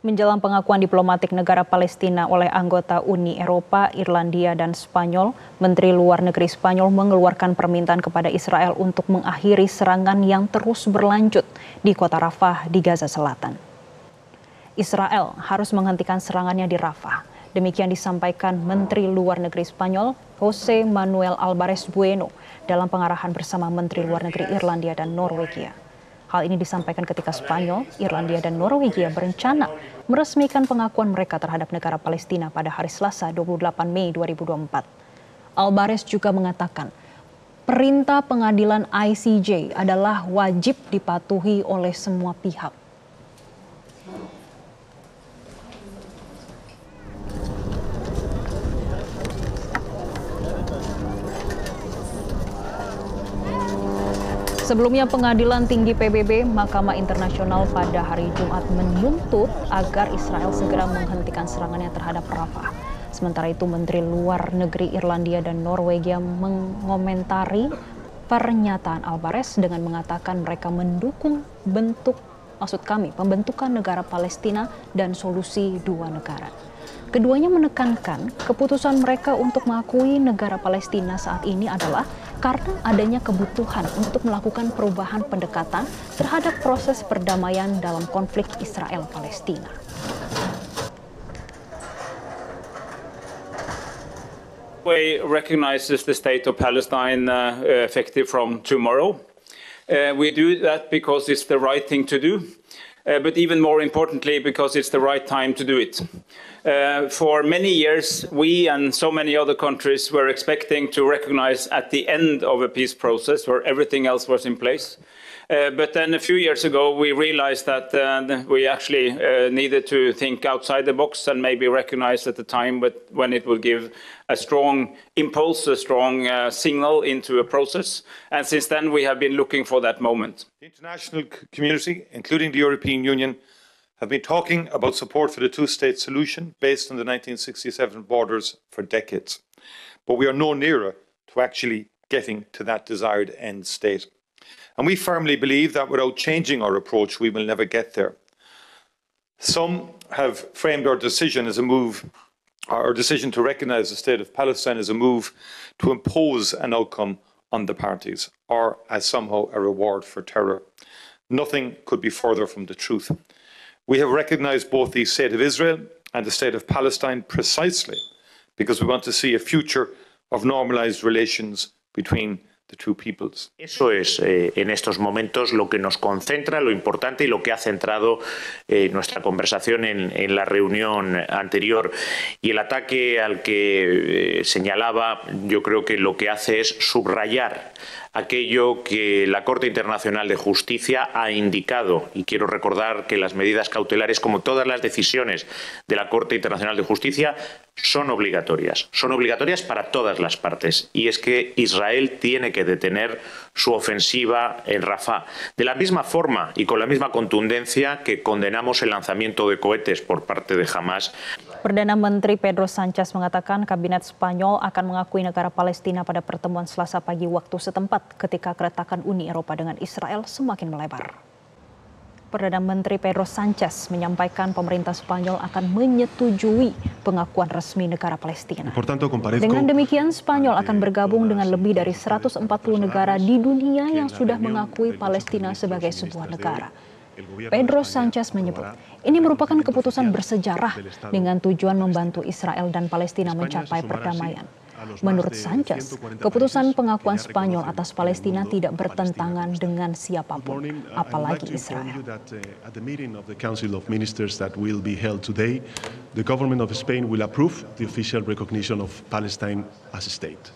Menjelang pengakuan diplomatik negara Palestina oleh anggota Uni Eropa, Irlandia, dan Spanyol, Menteri Luar Negeri Spanyol mengeluarkan permintaan kepada Israel untuk mengakhiri serangan yang terus berlanjut di kota Rafah di Gaza Selatan. Israel harus menghentikan serangannya di Rafah. Demikian disampaikan Menteri Luar Negeri Spanyol Jose Manuel Alvarez Bueno dalam pengarahan bersama Menteri Luar Negeri Irlandia dan Norwegia. Hal ini disampaikan ketika Spanyol, Irlandia, dan Norwegia berencana meresmikan pengakuan mereka terhadap negara Palestina pada hari Selasa 28 Mei 2024. Albares juga mengatakan, perintah pengadilan ICJ adalah wajib dipatuhi oleh semua pihak. Sebelumnya pengadilan tinggi PBB Mahkamah Internasional pada hari Jumat menuntut agar Israel segera menghentikan serangannya terhadap Rafah. Sementara itu Menteri Luar Negeri Irlandia dan Norwegia mengomentari pernyataan Alvarez dengan mengatakan mereka mendukung bentuk maksud kami pembentukan negara Palestina dan solusi dua negara. Keduanya menekankan keputusan mereka untuk mengakui negara Palestina saat ini adalah karena adanya kebutuhan untuk melakukan perubahan pendekatan terhadap proses perdamaian dalam konflik Israel-Palestina. We recognize the state of Palestine uh, effective from tomorrow. Uh, we do that because it's the right thing to do. Uh, but even more importantly, because it's the right time to do it. Uh, for many years, we and so many other countries were expecting to recognize at the end of a peace process where everything else was in place. Uh, but then a few years ago, we realized that uh, we actually uh, needed to think outside the box and maybe recognize at the time when it would give a strong impulse, a strong signal into a process. And since then, we have been looking for that moment. The international community, including the European Union, have been talking about support for the two-state solution based on the 1967 borders for decades. But we are no nearer to actually getting to that desired end state and we firmly believe that without changing our approach, we will never get there. Some have framed our decision as a move, our decision to recognize the state of Palestine as a move to impose an outcome on the parties, or as somehow a reward for terror. Nothing could be further from the truth. We have recognized both the state of Israel and the state of Palestine precisely because we want to see a future of normalized relations between Eso es eh, en estos momentos lo que nos concentra, lo importante y lo que ha centrado eh, nuestra conversación en, la reunión anterior. Y el ataque al que eh, señalaba, yo creo que lo que hace es subrayar aquello que la Corte Internacional de Justicia ha indicado. Y quiero recordar que las medidas cautelares, como todas las decisiones de la Corte Internacional de Justicia, son obligatorias. Son obligatorias para todas las partes. Y es que Israel tiene que detener su ofensiva en Rafah. De la misma forma y con la misma contundencia que condenamos el lanzamiento de cohetes por parte de Hamas. Perdana Menteri Pedro Sanchez mengatakan Kabinet Spanyol akan mengakui negara Palestina pada pertemuan Selasa pagi waktu setempat ketika keretakan Uni Eropa dengan Israel semakin melebar. Perdana Menteri Pedro Sanchez menyampaikan pemerintah Spanyol akan menyetujui pengakuan resmi negara Palestina. Dengan demikian, Spanyol akan bergabung dengan lebih dari 140 negara di dunia yang sudah mengakui Palestina sebagai sebuah negara. Pedro Sanchez menyebut, ini merupakan keputusan bersejarah dengan tujuan membantu Israel dan Palestina mencapai perdamaian. Menurut Sanchez, keputusan pengakuan Spanyol atas Palestina tidak bertentangan dengan siapapun, apalagi Israel. Uh, the government of Spain will approve the official recognition of Palestine as a state.